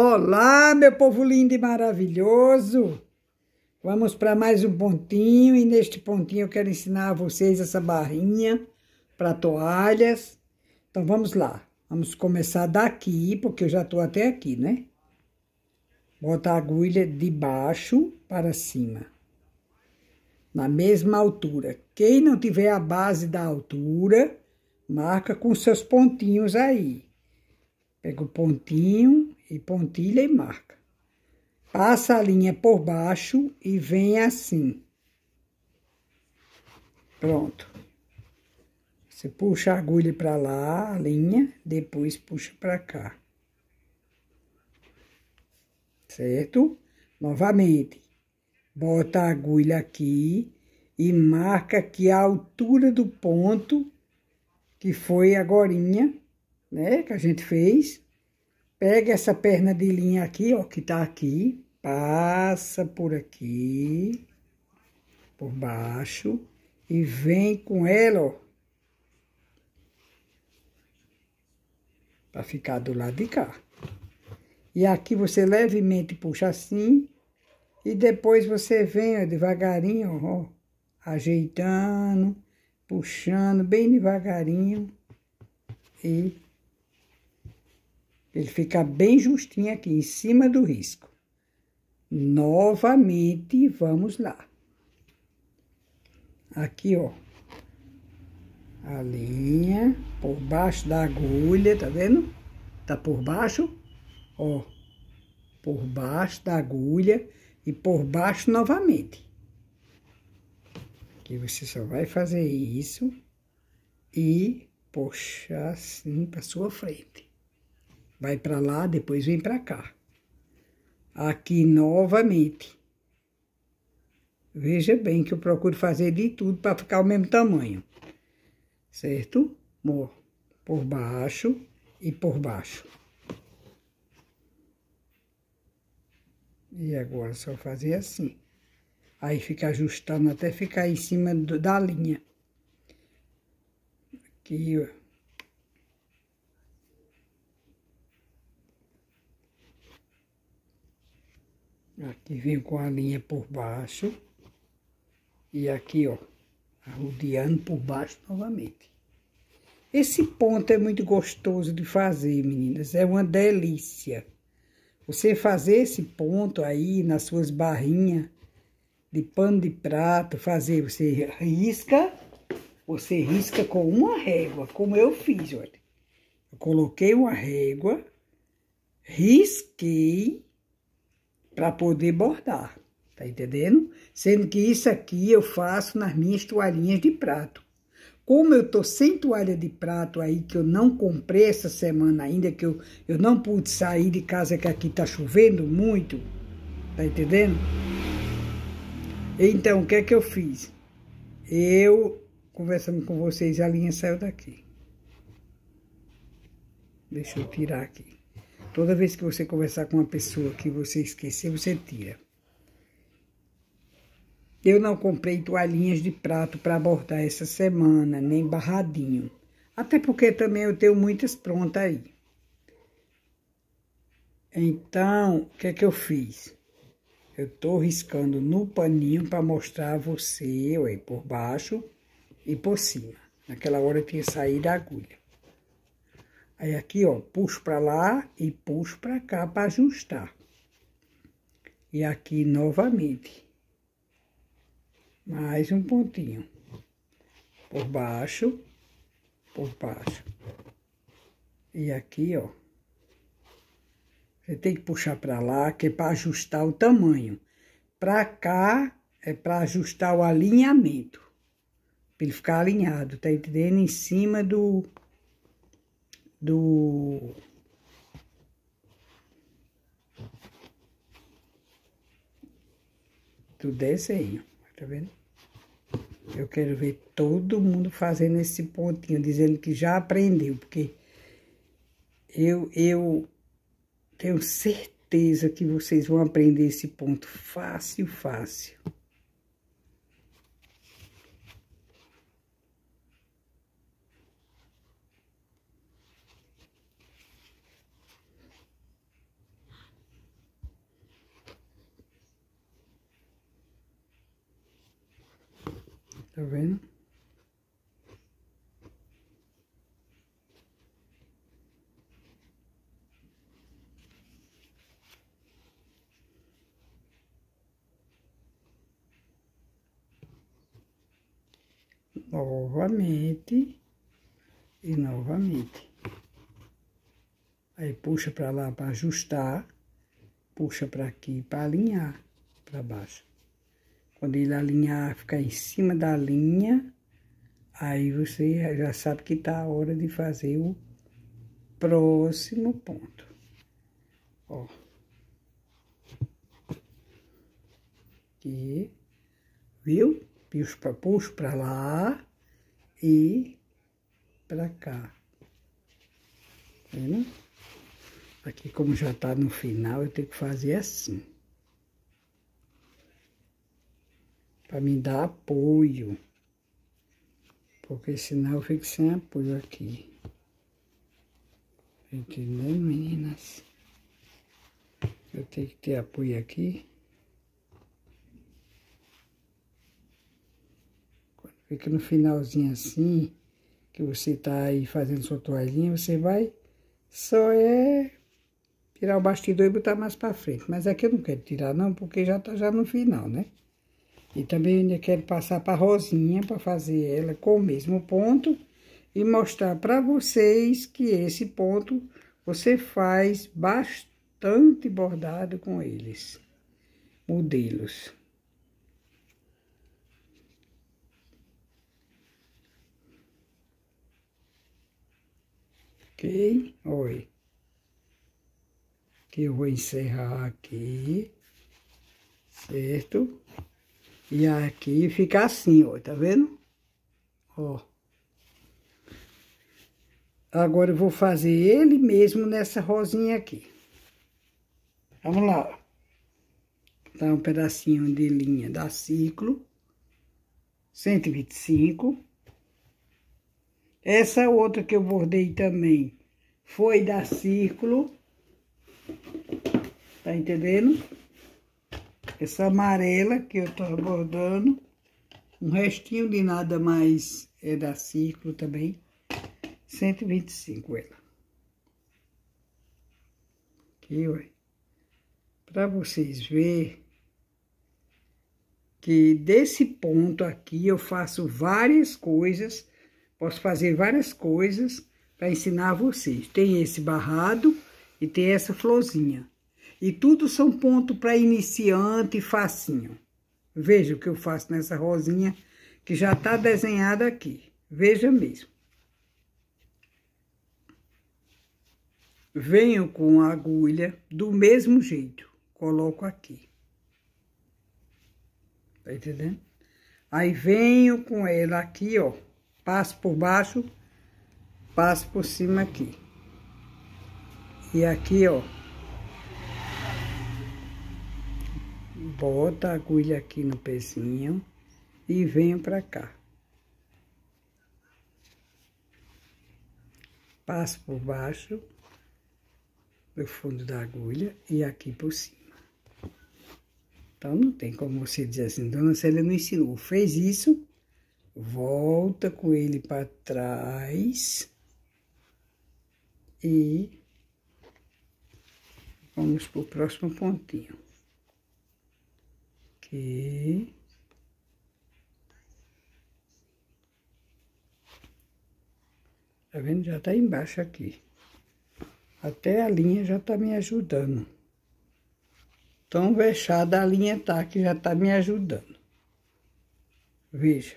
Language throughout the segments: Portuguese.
Olá, meu povo lindo e maravilhoso! Vamos para mais um pontinho e neste pontinho eu quero ensinar a vocês essa barrinha para toalhas. Então vamos lá, vamos começar daqui, porque eu já estou até aqui, né? Bota a agulha de baixo para cima, na mesma altura. Quem não tiver a base da altura, marca com seus pontinhos aí. Pega o pontinho, e pontilha e marca. Passa a linha por baixo e vem assim. Pronto. Você puxa a agulha para lá, a linha, depois puxa para cá. Certo? Novamente, bota a agulha aqui e marca aqui a altura do ponto que foi gorinha né, que a gente fez. Pega essa perna de linha aqui, ó, que tá aqui. Passa por aqui, por baixo. E vem com ela, ó. Pra ficar do lado de cá. E aqui você levemente puxa assim. E depois você vem, ó, devagarinho, ó, ajeitando, puxando bem devagarinho. E ele fica bem justinho aqui em cima do risco. Novamente, vamos lá. Aqui, ó. A linha por baixo da agulha, tá vendo? Tá por baixo, ó. Por baixo da agulha e por baixo novamente. Aqui você só vai fazer isso e puxar assim para sua frente. Vai para lá, depois vem para cá. Aqui novamente. Veja bem que eu procuro fazer de tudo para ficar o mesmo tamanho. Certo? Por baixo e por baixo. E agora só fazer assim. Aí fica ajustando até ficar em cima do, da linha. Aqui, ó. Aqui vem com a linha por baixo. E aqui, ó, arrodeando por baixo novamente. Esse ponto é muito gostoso de fazer, meninas. É uma delícia. Você fazer esse ponto aí nas suas barrinhas de pano de prato, fazer, você risca, você risca com uma régua, como eu fiz, olha. Eu coloquei uma régua, risquei para poder bordar, tá entendendo? Sendo que isso aqui eu faço nas minhas toalhinhas de prato. Como eu tô sem toalha de prato aí, que eu não comprei essa semana ainda, que eu, eu não pude sair de casa, que aqui tá chovendo muito, tá entendendo? Então, o que é que eu fiz? Eu, conversando com vocês, a linha saiu daqui. Deixa eu tirar aqui. Toda vez que você conversar com uma pessoa que você esqueceu, você tira. Eu não comprei toalhinhas de prato para bordar essa semana, nem barradinho. Até porque também eu tenho muitas prontas aí. Então, o que é que eu fiz? Eu tô riscando no paninho para mostrar a você, aí por baixo e por cima. Naquela hora eu tinha saído a agulha. Aí aqui, ó, puxo para lá e puxo para cá para ajustar. E aqui novamente. Mais um pontinho. Por baixo, por baixo. E aqui, ó. Você tem que puxar para lá, que é para ajustar o tamanho. Para cá é para ajustar o alinhamento. Para ele ficar alinhado, tá entendendo? Em cima do do do desenho, tá vendo? Eu quero ver todo mundo fazendo esse pontinho, dizendo que já aprendeu, porque eu, eu tenho certeza que vocês vão aprender esse ponto fácil, fácil. Tá vendo? Novamente e novamente. Aí puxa para lá para ajustar, puxa para aqui para alinhar para baixo. Quando ele alinhar, ficar em cima da linha, aí você já sabe que tá a hora de fazer o próximo ponto. Ó. Aqui. Viu? Puxo para lá e para cá. Tá vendo? Aqui, como já tá no final, eu tenho que fazer assim. para me dar apoio. Porque senão eu fico sem apoio aqui. Entendeu, meninas? Eu tenho que ter apoio aqui. Quando fica no finalzinho assim, que você tá aí fazendo sua toalhinha, você vai só é tirar o bastidor e botar mais para frente. Mas aqui eu não quero tirar não, porque já tá já no final, né? E também ainda quero passar para a Rosinha para fazer ela com o mesmo ponto e mostrar para vocês que esse ponto você faz bastante bordado com eles, modelos. Ok? Oi. Que eu vou encerrar aqui, certo? E aqui fica assim, ó, tá vendo? Ó. Agora eu vou fazer ele mesmo nessa rosinha aqui. Vamos lá, Dá um pedacinho de linha da ciclo. 125. Essa outra que eu bordei também foi da círculo. Tá entendendo? essa amarela que eu tô bordando, um restinho de nada mais é da Círculo também, 125 ela. Aqui, olha. Pra vocês verem que desse ponto aqui eu faço várias coisas, posso fazer várias coisas para ensinar vocês. Tem esse barrado e tem essa florzinha. E tudo são pontos para iniciante e facinho. Veja o que eu faço nessa rosinha que já está desenhada aqui. Veja mesmo. Venho com a agulha do mesmo jeito. Coloco aqui. Tá entendendo? Aí venho com ela aqui, ó. Passo por baixo, passo por cima aqui. E aqui, ó. bota a agulha aqui no pezinho e venha pra cá. Passo por baixo do fundo da agulha e aqui por cima. Então, não tem como você dizer assim, Dona Célia não ensinou, fez isso, volta com ele para trás e vamos para o próximo pontinho aqui. Tá vendo? Já tá embaixo aqui. Até a linha já tá me ajudando. Tão fechada a linha tá, que já tá me ajudando. Veja.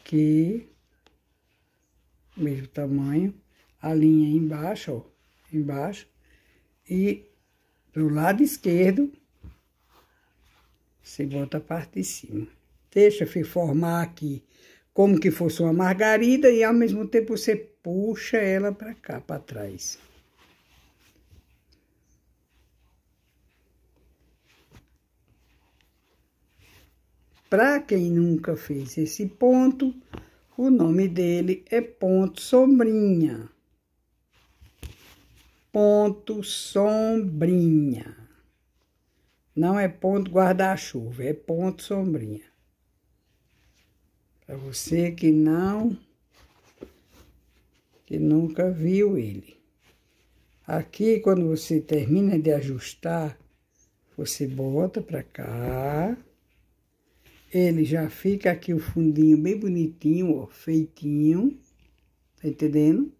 Aqui. Mesmo tamanho. A linha embaixo, ó. Embaixo. E pro lado esquerdo você bota a parte de cima. Deixa formar aqui como que fosse uma margarida e ao mesmo tempo você puxa ela para cá, para trás. Para quem nunca fez esse ponto, o nome dele é ponto sombrinha. Ponto sombrinha. Não é ponto guarda-chuva, é ponto sombrinha. Para você que não, que nunca viu ele. Aqui, quando você termina de ajustar, você bota para cá. Ele já fica aqui o fundinho bem bonitinho, ó, feitinho. Tá entendendo?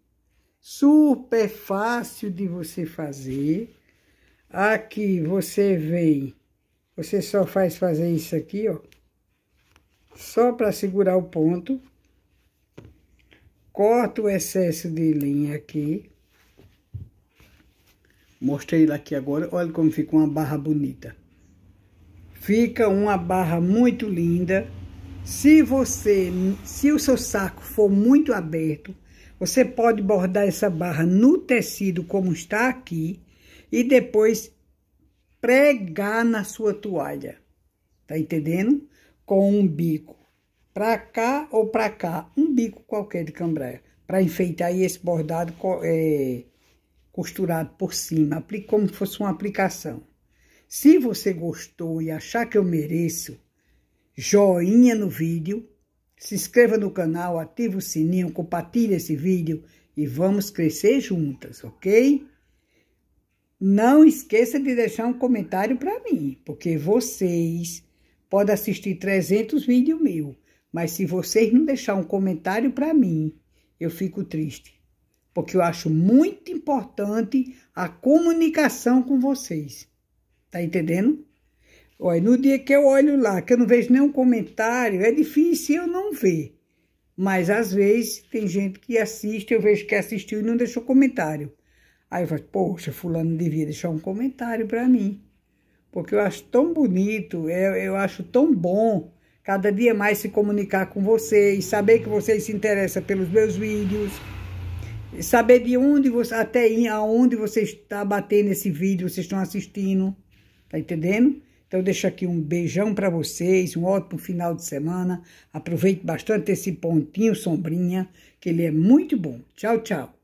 Super fácil de você fazer. Aqui você vem, você só faz fazer isso aqui, ó. Só para segurar o ponto. Corta o excesso de linha aqui. Mostrei ele aqui agora. Olha como fica uma barra bonita. Fica uma barra muito linda. Se você, se o seu saco for muito aberto, você pode bordar essa barra no tecido como está aqui e depois pregar na sua toalha. Tá entendendo? Com um bico para cá ou para cá, um bico qualquer de cambraia, para enfeitar esse bordado é, costurado por cima, como se fosse uma aplicação. Se você gostou e achar que eu mereço, joinha no vídeo, se inscreva no canal, ative o sininho, compartilhe esse vídeo e vamos crescer juntas, ok? Não esqueça de deixar um comentário para mim, porque vocês podem assistir 300 vídeos meus, mas se vocês não deixar um comentário para mim, eu fico triste, porque eu acho muito importante a comunicação com vocês. Tá entendendo? Olha, no dia que eu olho lá, que eu não vejo nenhum comentário, é difícil eu não ver. Mas às vezes tem gente que assiste, eu vejo que assistiu e não deixou comentário. Aí eu falo, poxa, fulano devia deixar um comentário para mim, porque eu acho tão bonito, eu, é, eu acho tão bom cada dia mais se comunicar com vocês, saber que vocês se interessam pelos meus vídeos, saber de onde você, até aonde você está batendo esse vídeo, vocês estão assistindo, tá entendendo? Então, deixo aqui um beijão para vocês, um ótimo final de semana. Aproveite bastante esse pontinho sombrinha, que ele é muito bom. Tchau, tchau.